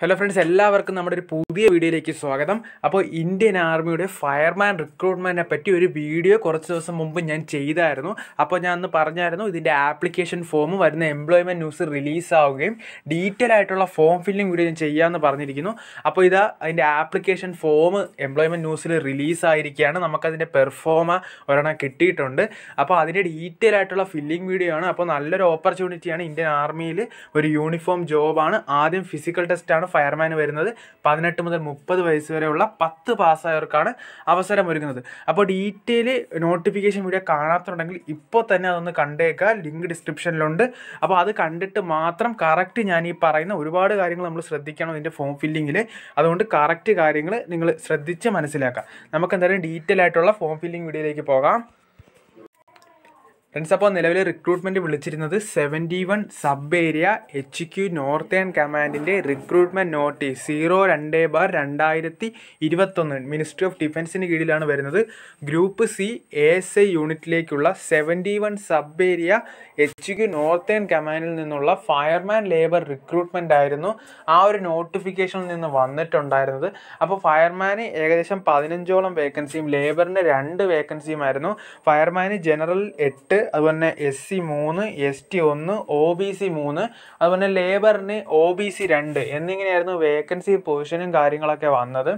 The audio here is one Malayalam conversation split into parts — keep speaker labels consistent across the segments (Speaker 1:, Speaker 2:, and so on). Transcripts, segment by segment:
Speaker 1: ഹലോ ഫ്രണ്ട്സ് എല്ലാവർക്കും നമ്മുടെ ഒരു പുതിയ വീഡിയോയിലേക്ക് സ്വാഗതം അപ്പോൾ ഇന്ത്യൻ ആർമിയുടെ ഫയർമാൻ റിക്രൂട്ട്മെൻറ്റിനെ പറ്റി ഒരു വീഡിയോ കുറച്ച് ദിവസം മുമ്പ് ഞാൻ ചെയ്തായിരുന്നു അപ്പോൾ ഞാൻ അന്ന് പറഞ്ഞായിരുന്നു ഇതിൻ്റെ ആപ്ലിക്കേഷൻ ഫോം വരുന്ന എംപ്ലോയ്മെൻറ്റ് ന്യൂസ് റിലീസാവുകയും ഡീറ്റെയിൽ ആയിട്ടുള്ള ഫോം ഫില്ലിംഗ് വീഡിയോ ഞാൻ ചെയ്യാമെന്ന് പറഞ്ഞിരിക്കുന്നു അപ്പോൾ ഇതാ അതിൻ്റെ ആപ്ലിക്കേഷൻ ഫോം എംപ്ലോയ്മെൻറ്റ് ന്യൂസിൽ റിലീസായിരിക്കുകയാണ് നമുക്കതിൻ്റെ പെർഫോമ ഒരെണ്ണം കിട്ടിയിട്ടുണ്ട് അപ്പോൾ അതിൻ്റെ ഡീറ്റെയിൽ ആയിട്ടുള്ള ഫില്ലിംഗ് വീഡിയോ ആണ് അപ്പോൾ നല്ലൊരു ഓപ്പർച്യൂണിറ്റിയാണ് ഇന്ത്യൻ ആർമിയിൽ ഒരു യൂണിഫോം ജോബാണ് ആദ്യം ഫിസിക്കൽ ടെസ്റ്റാണ് സമയത്താണ് ഫയർമാൻ വരുന്നത് പതിനെട്ട് മുതൽ മുപ്പത് വയസ്സ് വരെയുള്ള പത്ത് പാസ്സായവർക്കാണ് അവസരം ഒരുക്കുന്നത് അപ്പോൾ ഡീറ്റെയിൽ നോട്ടിഫിക്കേഷൻ വീഡിയോ കാണാത്തുണ്ടെങ്കിൽ ഇപ്പോൾ തന്നെ അതൊന്ന് കണ്ടേക്കുക ലിങ്ക് ഡിസ്ക്രിപ്ഷനിലുണ്ട് അപ്പോൾ അത് കണ്ടിട്ട് മാത്രം കറക്റ്റ് ഞാൻ ഈ പറയുന്ന ഒരുപാട് കാര്യങ്ങൾ നമ്മൾ ശ്രദ്ധിക്കണം ഇതിൻ്റെ ഫോം ഫില്ലിങ്ങിൽ അതുകൊണ്ട് കറക്റ്റ് കാര്യങ്ങൾ നിങ്ങൾ ശ്രദ്ധിച്ച് മനസ്സിലാക്കുക നമുക്ക് എന്തായാലും ഡീറ്റെയിൽ ആയിട്ടുള്ള ഫോം ഫില്ലിംഗ് വീഡിയോയിലേക്ക് പോകാം ഫ്രണ്ട്സ് അപ്പോൾ നിലവിൽ റിക്രൂട്ട്മെൻറ്റ് വിളിച്ചിരുന്നത് seventy one sub area H Q northern കമാൻഡിൻ്റെ റിക്രൂട്ട്മെൻറ്റ് നോട്ടീസ് സീറോ രണ്ട് ബാർ രണ്ടായിരത്തി ഇരുപത്തൊന്ന് മിനിസ്ട്രി ഓഫ് ഡിഫൻസിന് കീഴിലാണ് വരുന്നത് group C A S I യൂണിറ്റിലേക്കുള്ള seventy one sub area H Q northern കമാൻഡിൽ നിന്നുള്ള ഫയർമാൻ ലേബർ റിക്രൂട്ട്മെൻ്റ് ആയിരുന്നു ആ ഒരു നോട്ടിഫിക്കേഷനിൽ നിന്ന് വന്നിട്ടുണ്ടായിരുന്നത് അപ്പോൾ ഫയർമാന് ഏകദേശം പതിനഞ്ചോളം വേക്കൻസിയും ലേബറിന് രണ്ട് വേക്കൻസിയുമായിരുന്നു ഫയർമാന് ജനറൽ എട്ട് അതുപോലെ എസ് സി മൂന്ന് എസ് ടി ഒന്ന് ഒ ബി സി മൂന്ന് അതുപോലെ ലേബറിന് ഒ ബി സി രണ്ട് എന്നിങ്ങനെയായിരുന്നു വേക്കൻസി പൊസിഷനും കാര്യങ്ങളൊക്കെ വന്നത്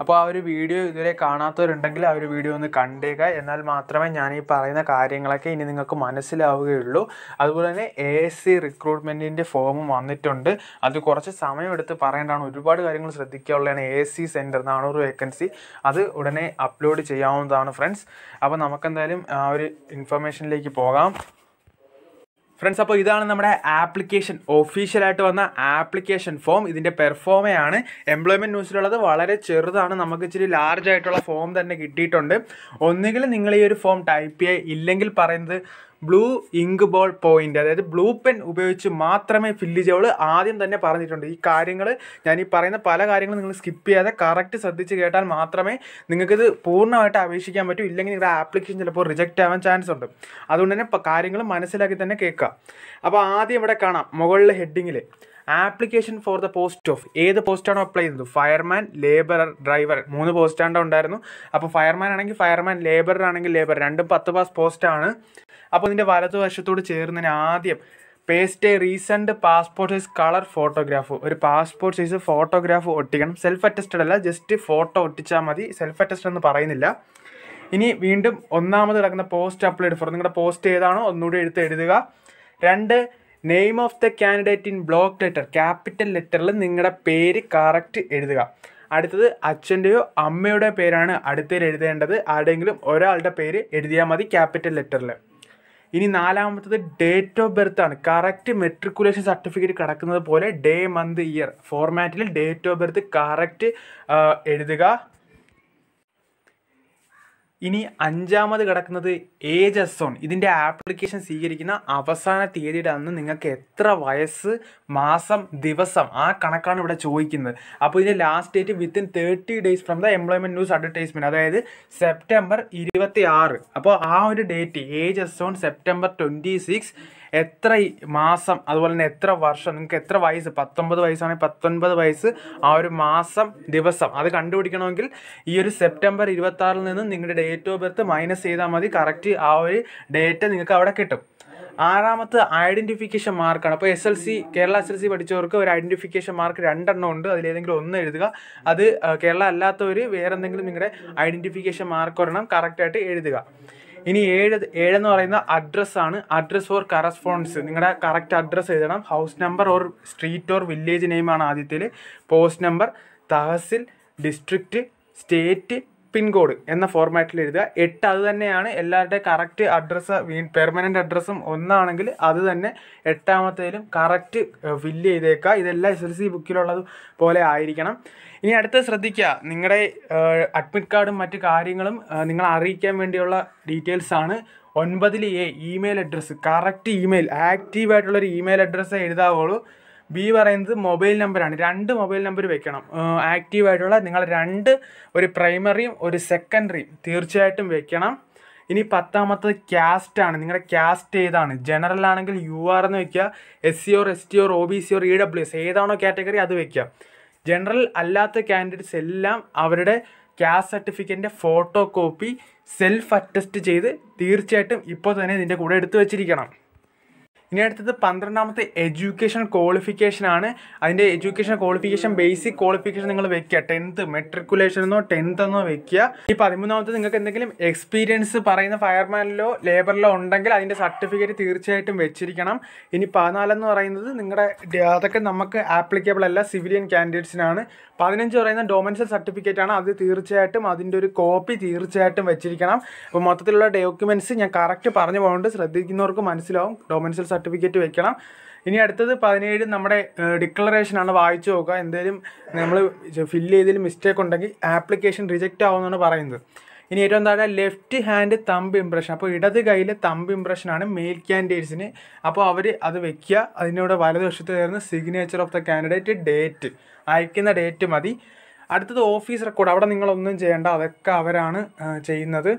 Speaker 1: അപ്പോൾ ആ ഒരു വീഡിയോ ഇതുവരെ കാണാത്തവരുണ്ടെങ്കിൽ ആ ഒരു വീഡിയോ ഒന്ന് കണ്ടേക്കുക എന്നാൽ മാത്രമേ ഞാൻ ഈ പറയുന്ന കാര്യങ്ങളൊക്കെ ഇനി നിങ്ങൾക്ക് മനസ്സിലാവുകയുള്ളൂ അതുപോലെ തന്നെ എ എസ് സി റിക്രൂട്ട്മെൻറ്റിൻ്റെ ഫോമും വന്നിട്ടുണ്ട് അത് കുറച്ച് സമയമെടുത്ത് പറയേണ്ടതാണ് ഒരുപാട് കാര്യങ്ങൾ ശ്രദ്ധിക്കാവുള്ളതാണ് എ എസ് സി സെൻറ്റർ നാനൂറ് വേക്കൻസി അത് ഉടനെ അപ്ലോഡ് ചെയ്യാവുന്നതാണ് ഫ്രണ്ട്സ് അപ്പോൾ നമുക്കെന്തായാലും ആ ഒരു ഇൻഫർമേഷനിലേക്ക് പോകാം ഫ്രണ്ട്സ് അപ്പോൾ ഇതാണ് നമ്മുടെ ആപ്ലിക്കേഷൻ ഒഫീഷ്യലായിട്ട് വന്ന ആപ്ലിക്കേഷൻ ഫോം ഇതിൻ്റെ പെർഫോമയാണ് എംപ്ലോയ്മെൻറ്റ് ന്യൂസിലുള്ളത് വളരെ ചെറുതാണ് നമുക്ക് ഇച്ചിരി ലാർജ് ആയിട്ടുള്ള ഫോം തന്നെ കിട്ടിയിട്ടുണ്ട് ഒന്നുകിൽ നിങ്ങൾ ഈ ഒരു ഫോം ടൈപ്പ് ചെയ്യുക ഇല്ലെങ്കിൽ പറയുന്നത് ബ്ലൂ ഇങ്ക് ബോൾ പോയിന്റ് അതായത് ബ്ലൂ പെൻ ഉപയോഗിച്ച് മാത്രമേ ഫില്ല് ചെയ്യുള്ളൂ ആദ്യം തന്നെ പറഞ്ഞിട്ടുണ്ട് ഈ കാര്യങ്ങൾ ഞാൻ ഈ പറയുന്ന പല കാര്യങ്ങളും നിങ്ങൾ സ്കിപ്പ് ചെയ്യാതെ കറക്റ്റ് ശ്രദ്ധിച്ച് കേട്ടാൽ മാത്രമേ നിങ്ങൾക്കിത് പൂർണ്ണമായിട്ട് അപേക്ഷിക്കാൻ പറ്റൂ ഇല്ലെങ്കിൽ നിങ്ങളുടെ ആപ്ലിക്കേഷൻ ചിലപ്പോൾ റിജക്റ്റ് ആവാൻ ചാൻസ് ഉണ്ട് അതുകൊണ്ട് തന്നെ കാര്യങ്ങൾ മനസ്സിലാക്കി തന്നെ കേൾക്കാം അപ്പോൾ ആദ്യം ഇവിടെ കാണാം മുകളിലെ ഹെഡിങ്ങിൽ application for the post of ഏത് പോസ്റ്റാണോ അപ്ലൈ ചെയ്തത് ഫയർമാൻ ലേബർ ഡ്രൈവർ മൂന്ന് പോസ്റ്റാണ്ടോ ഉണ്ടായിരുന്നു അപ്പോൾ ഫയർമാൻ ആണെങ്കിൽ ഫയർമാൻ ലേബർ ആണെങ്കിൽ ലേബർ രണ്ടും പത്ത് പാസ് പോസ്റ്റാണ് അപ്പോൾ ഇതിൻ്റെ വലതുവശത്തോട് ചേർന്നതിന് ആദ്യം paste a recent passport size colour photograph ഒരു പാസ്പോർട്ട് സൈസ് ഫോട്ടോഗ്രാഫ് ഒട്ടിക്കണം സെൽഫ് അറ്റസ്റ്റഡ് അല്ല ജസ്റ്റ് ഫോട്ടോ ഒട്ടിച്ചാൽ മതി സെൽഫ് അറ്റസ്റ്റഡ് എന്ന് പറയുന്നില്ല ഇനി വീണ്ടും ഒന്നാമത് കിടക്കുന്ന പോസ്റ്റ് അപ്ലൈഡ് ഫോർ നിങ്ങളുടെ പോസ്റ്റ് ഏതാണോ ഒന്നുകൂടി എഴുത്ത് എഴുതുക രണ്ട് name of the candidate in block letter capital ലെറ്ററിൽ നിങ്ങളുടെ പേര് കറക്റ്റ് എഴുതുക അടുത്തത് അച്ഛൻ്റെയോ അമ്മയുടെ പേരാണ് അടുത്തേൽ എഴുതേണ്ടത് ആരുടെങ്കിലും ഒരാളുടെ പേര് എഴുതിയാൽ മതി ക്യാപിറ്റൽ ലെറ്ററിൽ ഇനി നാലാമത്തത് ഡേറ്റ് ഓഫ് ബർത്ത് ആണ് കറക്റ്റ് മെട്രിക്കുലേഷൻ സർട്ടിഫിക്കറ്റ് കിടക്കുന്നത് പോലെ ഡേ മന്ത് ഇയർ ഫോർമാറ്റിൽ ഡേറ്റ് ഓഫ് ബർത്ത് കറക്റ്റ് എഴുതുക ഇനി അഞ്ചാമത് കിടക്കുന്നത് ഏജ് അസോൺ ഇതിൻ്റെ ആപ്ലിക്കേഷൻ സ്വീകരിക്കുന്ന അവസാന തീയതിയുടെ അന്ന് നിങ്ങൾക്ക് എത്ര വയസ്സ് മാസം ദിവസം ആ കണക്കാണ് ഇവിടെ ചോദിക്കുന്നത് അപ്പോൾ ഇതിൻ്റെ last date within thirty days from the employment news advertisement അതായത് സെപ്റ്റംബർ ഇരുപത്തി ആറ് അപ്പോൾ ആ ഒരു date age as on September twenty six എത്ര മാസം അതുപോലെ തന്നെ എത്ര വർഷം നിങ്ങൾക്ക് എത്ര വയസ്സ് പത്തൊമ്പത് വയസ്സാണെങ്കിൽ പത്തൊൻപത് വയസ്സ് ആ ഒരു മാസം ദിവസം അത് കണ്ടുപിടിക്കണമെങ്കിൽ ഈ ഒരു സെപ്റ്റംബർ ഇരുപത്താറിൽ നിന്ന് നിങ്ങളുടെ ഡേറ്റ് ഓഫ് ബർത്ത് മൈനസ് ചെയ്താൽ മതി കറക്റ്റ് ആ ഒരു ഡേറ്റ് നിങ്ങൾക്ക് അവിടെ കിട്ടും ആറാമത്തെ ഐഡൻറ്റിഫിക്കേഷൻ മാർക്കാണ് അപ്പോൾ S L C Kerala S L C പഠിച്ചവർക്ക് ഒരു ഐഡൻറ്റിഫിക്കേഷൻ മാർക്ക് രണ്ടെണ്ണം ഉണ്ട് അതിലേതെങ്കിലും ഒന്ന് എഴുതുക അത് കേരള അല്ലാത്തവർ വേറെന്തെങ്കിലും നിങ്ങളുടെ ഐഡൻറ്റിഫിക്കേഷൻ മാർക്ക് ഒരെണ്ണം കറക്റ്റായിട്ട് എഴുതുക ഇനി ഏഴ് ഏഴെന്ന് പറയുന്ന അഡ്രസ്സാണ് അഡ്രസ് ഓർ കറസ്പോണ്ട്സ് നിങ്ങളുടെ കറക്റ്റ് അഡ്രസ്സ് എഴുതണം house number or street or village നെയിമാണ് ആദ്യത്തിൽ post number tehsil district state pincode എന്ന ഫോർമാറ്റിൽ എഴുതുക എട്ട് അത് തന്നെയാണ് എല്ലാവരുടെ കറക്റ്റ് അഡ്രസ്സ് വീ പെർമനൻ്റ് അഡ്രസ്സും ഒന്നാണെങ്കിൽ അത് തന്നെ എട്ടാമത്തേലും കറക്റ്റ് ഫില്ല് ചെയ്തേക്കുക ഇതെല്ലാം എസ് എൽ സി ബുക്കിലുള്ളത് പോലെ ആയിരിക്കണം ഇനി അടുത്ത ശ്രദ്ധിക്കുക നിങ്ങളുടെ അഡ്മിറ്റ് കാർഡും മറ്റു കാര്യങ്ങളും നിങ്ങൾ അറിയിക്കാൻ വേണ്ടിയുള്ള ഡീറ്റെയിൽസാണ് ഒൻപതിൽ A email address correct email ആക്റ്റീവായിട്ടുള്ളൊരു ഇമെയിൽ അഡ്രസ്സേ എഴുതാവുള്ളൂ ബി പറയുന്നത് മൊബൈൽ നമ്പറാണ് രണ്ട് മൊബൈൽ നമ്പർ വെക്കണം ആക്റ്റീവായിട്ടുള്ള നിങ്ങൾ രണ്ട് ഒരു പ്രൈമറിയും ഒരു സെക്കൻഡറിയും തീർച്ചയായിട്ടും വെക്കണം ഇനി പത്താമത്തത് കാസ്റ്റ് ആണ് നിങ്ങളുടെ കാസ്റ്റ് ഏതാണ് ജനറൽ ആണെങ്കിൽ യു ആർ എന്ന് വെക്കുക S C or S T or O B C or E W S ഏതാണോ കാറ്റഗറി അത് വെക്കുക ജനറൽ അല്ലാത്ത കാൻഡിഡേറ്റ്സ് എല്ലാം അവരുടെ കാസ്റ്റ് സർട്ടിഫിക്കറ്റിൻ്റെ ഫോട്ടോ കോപ്പി സെൽഫ് അറ്റസ്റ്റ് ചെയ്ത് തീർച്ചയായിട്ടും ഇപ്പോൾ തന്നെ ഇതിൻ്റെ കൂടെ എടുത്തു വെച്ചിരിക്കണം ഇനി അടുത്തത് പന്ത്രണ്ടാമത്തെ എഡ്യൂക്കേഷൻ ക്വാളിഫിക്കേഷൻ ആണ് അതിൻ്റെ എഡ്യൂക്കേഷൻ ക്വാളിഫിക്കേഷൻ ബേസിക് ക്വാളിഫിക്കേഷൻ നിങ്ങൾ വെക്കുക ടെൻത്ത് മെട്രിക്കുലേഷൻ എന്നോ ടെൻത്ത് എന്നോ വെക്കുക ഈ പതിമൂന്നാമത്തെ നിങ്ങൾക്ക് എന്തെങ്കിലും എക്സ്പീരിയൻസ് പറയുന്ന ഫയർമാനിലോ ലേബറിലോ ഉണ്ടെങ്കിൽ അതിൻ്റെ സർട്ടിഫിക്കറ്റ് തീർച്ചയായിട്ടും വെച്ചിരിക്കണം ഇനി പതിനാലെന്ന് പറയുന്നത് നിങ്ങളുടെ അതൊക്കെ നമുക്ക് ആപ്ലിക്കബിൾ അല്ല സിവിലിയൻ കാൻഡിഡേറ്റ്സിനാണ് പതിനഞ്ച് പറയുന്ന ഡൊമൻസൽ സർട്ടിഫിക്കറ്റ് ആണ് അത് തീർച്ചയായിട്ടും അതിൻ്റെ ഒരു കോപ്പി തീർച്ചയായിട്ടും വെച്ചിരിക്കണം അപ്പോൾ മൊത്തത്തിലുള്ള ഡോക്യുമെൻറ്റ്സ് ഞാൻ കറക്റ്റ് പറഞ്ഞു പോകുന്നുണ്ട് ശ്രദ്ധിക്കുന്നവർക്ക് മനസ്സിലാവും ഡൊമൻസൽ സർട്ടിഫിക്കറ്റ് സർട്ടിഫിക്കറ്റ് വെക്കണം ഇനി അടുത്തത് പതിനേഴ് നമ്മുടെ ഡിക്ലറേഷനാണ് വായിച്ചു നോക്കുക എന്തെങ്കിലും നമ്മൾ ഫില്ല് ചെയ്തതിൽ മിസ്റ്റേക്ക് ഉണ്ടെങ്കിൽ ആപ്ലിക്കേഷൻ റിജക്റ്റ് ആവുമെന്നാണ് പറയുന്നത് ഇനി ഏറ്റവും താഴെ ലെഫ്റ്റ് ഹാൻഡ് തമ്പ് ഇംപ്രഷൻ അപ്പോൾ ഇടത് കൈയിലെ തമ്പ് ഇംപ്രഷനാണ് മെയിൽ ക്യാൻഡിഡേറ്റ്സിന് അപ്പോൾ അവർ അത് വെക്കുക അതിനോട് വലതുവശത്ത് ചേർന്ന് signature of the candidate date അയക്കുന്ന ഡേറ്റ് മതി അടുത്തത് ഓഫീസ് റെക്കോർഡ് അവിടെ നിങ്ങളൊന്നും ചെയ്യേണ്ട അതൊക്കെ അവരാണ് ചെയ്യുന്നത്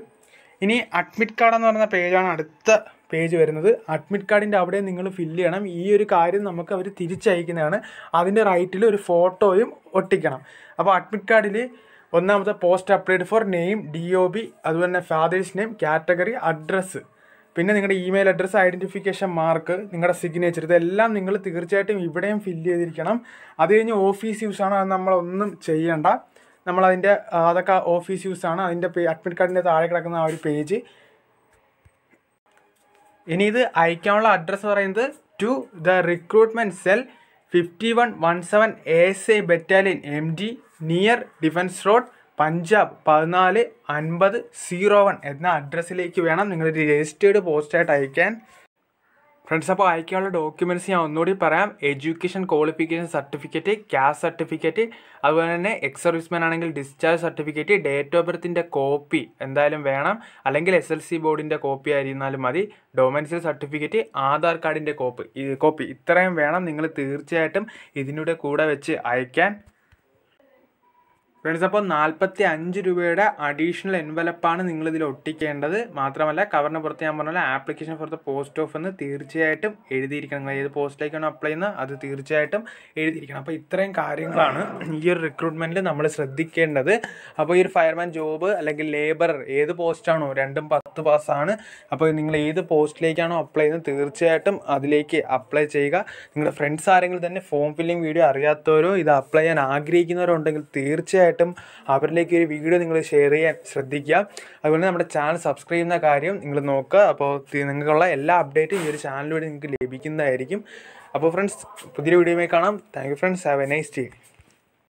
Speaker 1: ഇനി അഡ്മിറ്റ് കാർഡ് എന്ന് പറയുന്ന പേജാണ് അടുത്ത പേജ് വരുന്നത് അഡ്മിറ്റ് കാർഡിൻ്റെ അവിടെ നിങ്ങൾ ഫില്ല് ചെയ്യണം ഈ ഒരു കാര്യം നമുക്ക് അവർ തിരിച്ചയക്കുന്നതാണ് അതിൻ്റെ റൈറ്റിൽ ഒരു ഫോട്ടോയും ഒട്ടിക്കണം അപ്പോൾ അഡ്മിറ്റ് കാർഡിൽ ഒന്നാമത്തെ post applied for name D O B അതുപോലെ തന്നെ ഫാദേഴ്സ് നെയിം കാറ്റഗറി അഡ്രസ്സ് പിന്നെ നിങ്ങളുടെ ഇമെയിൽ അഡ്രസ്സ് ഐഡൻറ്റിഫിക്കേഷൻ മാർക്ക് നിങ്ങളുടെ സിഗ്നേച്ചർ ഇതെല്ലാം നിങ്ങൾ തീർച്ചയായിട്ടും ഇവിടെയും ഫില്ല് ചെയ്തിരിക്കണം അത് കഴിഞ്ഞ് ഓഫീസ് യൂസാണ് അത് നമ്മളൊന്നും ചെയ്യണ്ട നമ്മളതിൻ്റെ അതൊക്കെ ഓഫീസ് യൂസാണ് അതിൻ്റെ അഡ്മിറ്റ് കാർഡിൻ്റെ താഴെ കിടക്കുന്ന ആ ഒരു പേജ് ഇനി ഇത് അയക്കാനുള്ള അഡ്രസ്സ് പറയുന്നത് to the recruitment cell fifty one one seven A S I battalion M D near defence road Punjab പതിനാല് അൻപത് സീറോ വൺ എന്ന അഡ്രസ്സിലേക്ക് വേണം നിങ്ങളൊരു രജിസ്റ്റേർഡ് പോസ്റ്റായിട്ട് അയക്കാൻ ഫ്രണ്ട്സ് അപ്പോൾ അയക്കാനുള്ള ഡോക്യുമെൻറ്റ്സ് ഞാൻ ഒന്നുകൂടി പറയാം education qualification certificate cash certificate അതുപോലെ തന്നെ എക്സ് സർവീസ്മാൻ ആണെങ്കിൽ ഡിസ്ചാർജ് സർട്ടിഫിക്കറ്റ് ഡേറ്റ് ഓഫ് ബർത്തിൻ്റെ കോപ്പി എന്തായാലും വേണം അല്ലെങ്കിൽ എസ് എൽ സി ബോർഡിൻ്റെ കോപ്പി ആയിരുന്നാലും മതി ഡൊമൻസിൽ സർട്ടിഫിക്കറ്റ് ആധാർ കാർഡിൻ്റെ കോപ്പി കോപ്പി ഇത്രയും വേണം നിങ്ങൾ തീർച്ചയായിട്ടും ഇതിനൂടെ കൂടെ വെച്ച് അയക്കാൻ ഫ്രണ്ട്സ് അപ്പോൾ നാൽപ്പത്തി അഞ്ച് രൂപയുടെ അഡീഷണൽ എൻവലപ്പാണ് നിങ്ങൾ ഒട്ടിക്കേണ്ടത് മാത്രമല്ല കവറിന് പുറത്ത് ഞാൻ പറഞ്ഞാൽ application for the post of എന്ന് തീർച്ചയായിട്ടും എഴുതിയിരിക്കണം നിങ്ങൾ ഏത് പോസ്റ്റിലേക്കാണ് അപ്ലൈ ചെയ്യുന്നത് അത് തീർച്ചയായിട്ടും എഴുതിയിരിക്കണം അപ്പോൾ ഇത്രയും കാര്യങ്ങളാണ് ഈ ഒരു റിക്രൂട്ട്മെൻറ്റിൽ നമ്മൾ ശ്രദ്ധിക്കേണ്ടത് അപ്പോൾ ഈ ഒരു ഫയർമാൻ ജോബ് അല്ലെങ്കിൽ ലേബർ ഏത് പോസ്റ്റാണോ രണ്ടും പത്ത് പാസ്സാണ് അപ്പോൾ നിങ്ങൾ ഏത് പോസ്റ്റിലേക്കാണോ അപ്ലൈ ചെയ്യുന്നത് തീർച്ചയായിട്ടും അതിലേക്ക് അപ്ലൈ ചെയ്യുക നിങ്ങളുടെ ഫ്രണ്ട്സ് ആരെങ്കിലും തന്നെ ഫോം ഫില്ലിംഗ് വീഡിയോ അറിയാത്തവരോ ഇത് അപ്ലൈ ചെയ്യാൻ ആഗ്രഹിക്കുന്നവരോ ഉണ്ടെങ്കിൽ തീർച്ചയായിട്ടും തീർച്ചയായിട്ടും അവരിലേക്ക് ഒരു വീഡിയോ നിങ്ങൾ ഷെയർ ചെയ്യാൻ ശ്രദ്ധിക്കുക അതുപോലെ നമ്മുടെ ചാനൽ സബ്സ്ക്രൈബ് ചെയ്യുന്ന കാര്യം നിങ്ങൾ നോക്കുക അപ്പോൾ നിങ്ങൾക്കുള്ള എല്ലാ അപ്ഡേറ്റും ഈ ഒരു ചാനൽ വഴി നിങ്ങൾക്ക് ലഭിക്കുന്നതായിരിക്കും അപ്പോൾ ഫ്രണ്ട്സ് പുതിയൊരു വീഡിയോയുമായി കാണാം thank you friends have a nice day